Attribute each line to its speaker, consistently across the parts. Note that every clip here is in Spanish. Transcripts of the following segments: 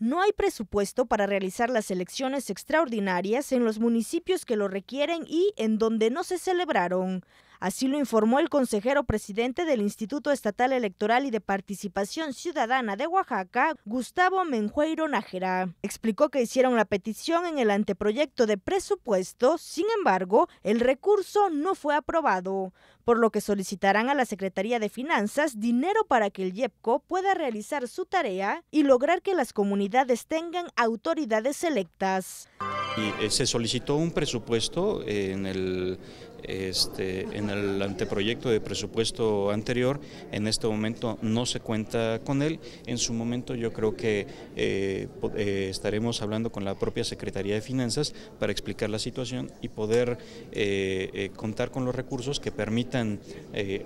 Speaker 1: no hay presupuesto para realizar las elecciones extraordinarias en los municipios que lo requieren y en donde no se celebraron. Así lo informó el consejero presidente del Instituto Estatal Electoral y de Participación Ciudadana de Oaxaca, Gustavo Menjueiro Nájera. Explicó que hicieron la petición en el anteproyecto de presupuesto, sin embargo, el recurso no fue aprobado, por lo que solicitarán a la Secretaría de Finanzas dinero para que el YEPCO pueda realizar su tarea y lograr que las comunidades tengan autoridades electas.
Speaker 2: Eh, se solicitó un presupuesto eh, en el este, en el anteproyecto de presupuesto anterior, en este momento no se cuenta con él. En su momento yo creo que eh, eh, estaremos hablando con la propia Secretaría de Finanzas para explicar la situación y poder eh, contar con los recursos que permitan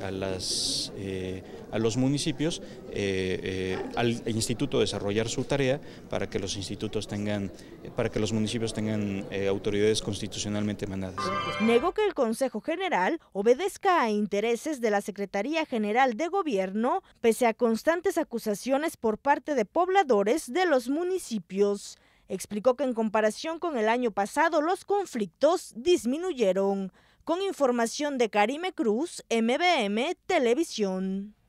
Speaker 2: a, las, a los municipios, al instituto desarrollar su tarea para que los institutos tengan, para que los municipios tengan autoridades constitucionalmente mandadas
Speaker 1: pues, Negó que el Consejo General obedezca a intereses de la Secretaría General de Gobierno, pese a constantes acusaciones por parte de pobladores de los municipios. Explicó que en comparación con el año pasado los conflictos disminuyeron. Con información de Karime Cruz, MBM Televisión.